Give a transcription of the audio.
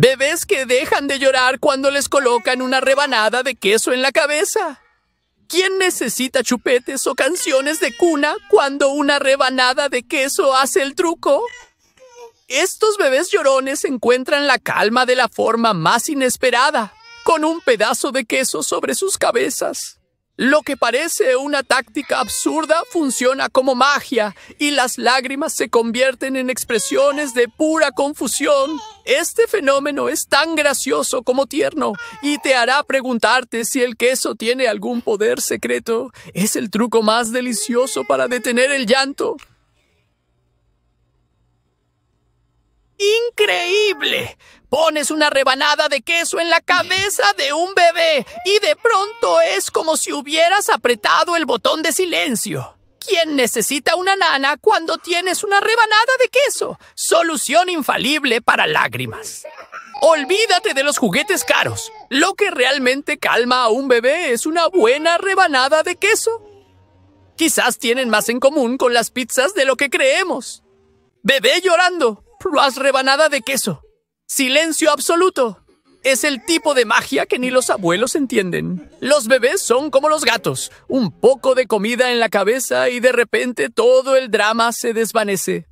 Bebés que dejan de llorar cuando les colocan una rebanada de queso en la cabeza. ¿Quién necesita chupetes o canciones de cuna cuando una rebanada de queso hace el truco? Estos bebés llorones encuentran la calma de la forma más inesperada, con un pedazo de queso sobre sus cabezas. Lo que parece una táctica absurda funciona como magia y las lágrimas se convierten en expresiones de pura confusión. Este fenómeno es tan gracioso como tierno y te hará preguntarte si el queso tiene algún poder secreto. Es el truco más delicioso para detener el llanto. increíble. Pones una rebanada de queso en la cabeza de un bebé y de pronto es como si hubieras apretado el botón de silencio. ¿Quién necesita una nana cuando tienes una rebanada de queso? Solución infalible para lágrimas. Olvídate de los juguetes caros. Lo que realmente calma a un bebé es una buena rebanada de queso. Quizás tienen más en común con las pizzas de lo que creemos. Bebé llorando, las rebanada de queso. Silencio absoluto. Es el tipo de magia que ni los abuelos entienden. Los bebés son como los gatos, un poco de comida en la cabeza y de repente todo el drama se desvanece.